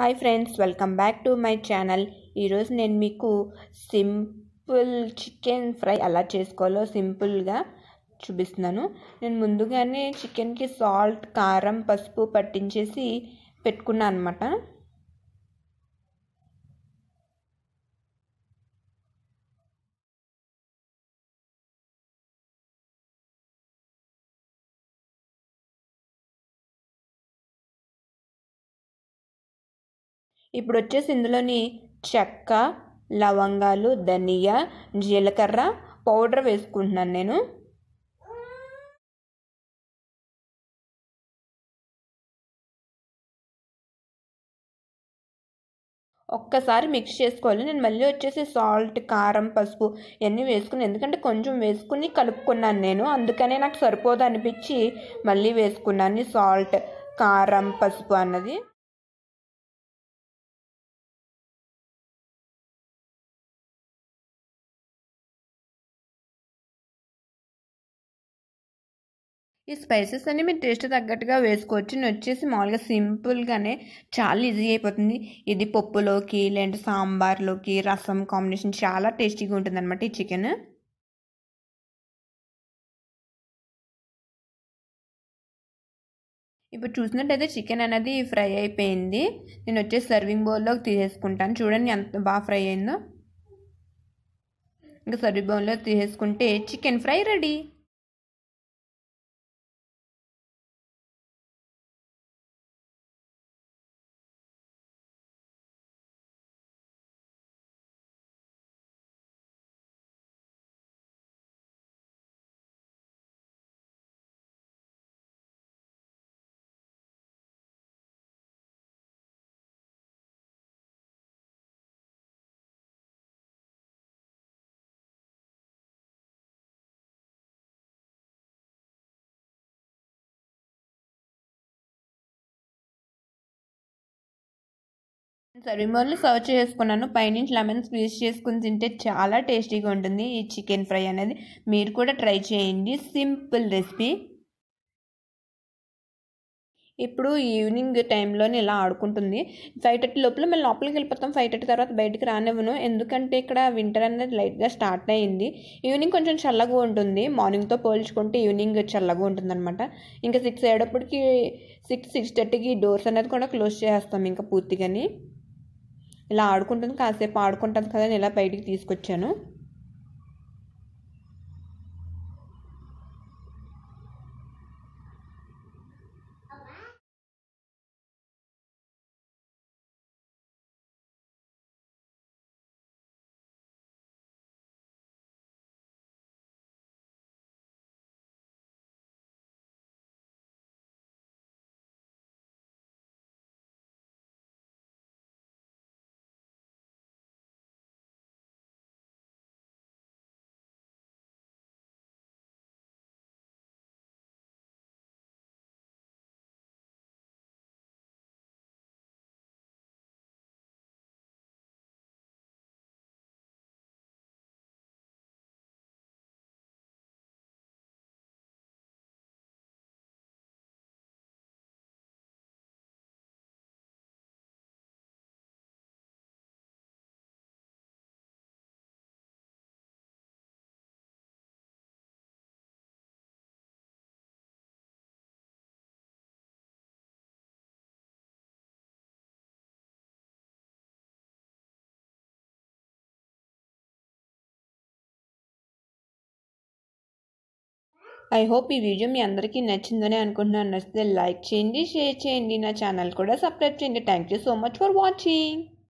hi friends welcome back to my channel ఈరోజు నేను మీకు సింపుల్ చికెన్ ఫ్రై ఎలా చేసుకోవాలో సింపుల్గా చూపిస్తున్నాను నేను ముందుగానే చికెన్కి సాల్ట్ కారం పసుపు పట్టించేసి పెట్టుకున్నాను అనమాట ఇప్పుడు వచ్చేసి ఇందులోని చెక్క లవంగాలు ధనియా జీలకర్ర పౌడర్ వేసుకుంటున్నాను నేను ఒక్కసారి మిక్స్ చేసుకోవాలి నేను మళ్ళీ వచ్చేసి సాల్ట్ కారం పసుపు ఇవన్నీ వేసుకుని ఎందుకంటే కొంచెం వేసుకుని కలుపుకున్నాను నేను అందుకనే నాకు సరిపోదు అనిపించి మళ్ళీ వేసుకున్నాను సాల్ట్ కారం పసుపు అన్నది ఈ స్పైసెస్ అన్ని మీరు టేస్ట్ తగ్గట్టుగా వేసుకోవచ్చు నేను వచ్చేసి మామూలుగా సింపుల్గానే చాలా ఈజీ అయిపోతుంది ఇది పప్పులోకి లేదంటే సాంబార్లోకి రసం కాంబినేషన్ చాలా టేస్టీగా ఉంటుంది అనమాట ఈ చికెన్ ఇప్పుడు చూసినట్టయితే చికెన్ అనేది ఫ్రై అయిపోయింది నేను వచ్చేసి సర్వింగ్ బౌల్లోకి తీసేసుకుంటాను చూడండి ఎంత బాగా ఫ్రై అయిందో ఇంకా సర్వింగ్ బౌల్లో తీసేసుకుంటే చికెన్ ఫ్రై రెడీ సరిమోర్లు సర్వ్ చేసుకున్నాను పైనుంచి లెమన్ స్క్వీజ్ చేసుకుని తింటే చాలా టేస్టీగా ఉంటుంది ఈ చికెన్ ఫ్రై అనేది మీరు కూడా ట్రై చేయండి సింపుల్ రెసిపీ ఇప్పుడు ఈవినింగ్ టైంలోనే ఇలా ఆడుకుంటుంది ఫైవ్ థర్టీ లోపల మేము లోపలికి వెళ్ళిపోతాం ఫైవ్ థర్టీ తర్వాత బయటకు రానివ్వను ఎందుకంటే ఇక్కడ వింటర్ అనేది లైట్గా స్టార్ట్ అయ్యింది ఈవినింగ్ కొంచెం చల్లగా ఉంటుంది మార్నింగ్తో పోల్చుకుంటే ఈవినింగ్ చల్లగా ఉంటుంది అనమాట ఇంకా సిక్స్ అయ్యేటప్పటికి సిక్స్ సిక్స్ థర్టీకి డోర్స్ అనేది కూడా క్లోజ్ చేస్తాం ఇంకా పూర్తిగాని ఇలా ఆడుకుంటుంది కాసేపు ఆడుకుంటుంది కదా నేను ఇలా బయటికి తీసుకొచ్చాను ఐ హోప్ ఈ వీడియో మీ అందరికీ నచ్చిందని అనుకుంటున్నాను నచ్చితే లైక్ చేయండి షేర్ చేయండి నా ఛానల్ కూడా సబ్స్క్రైబ్ చేయండి thank you so much for watching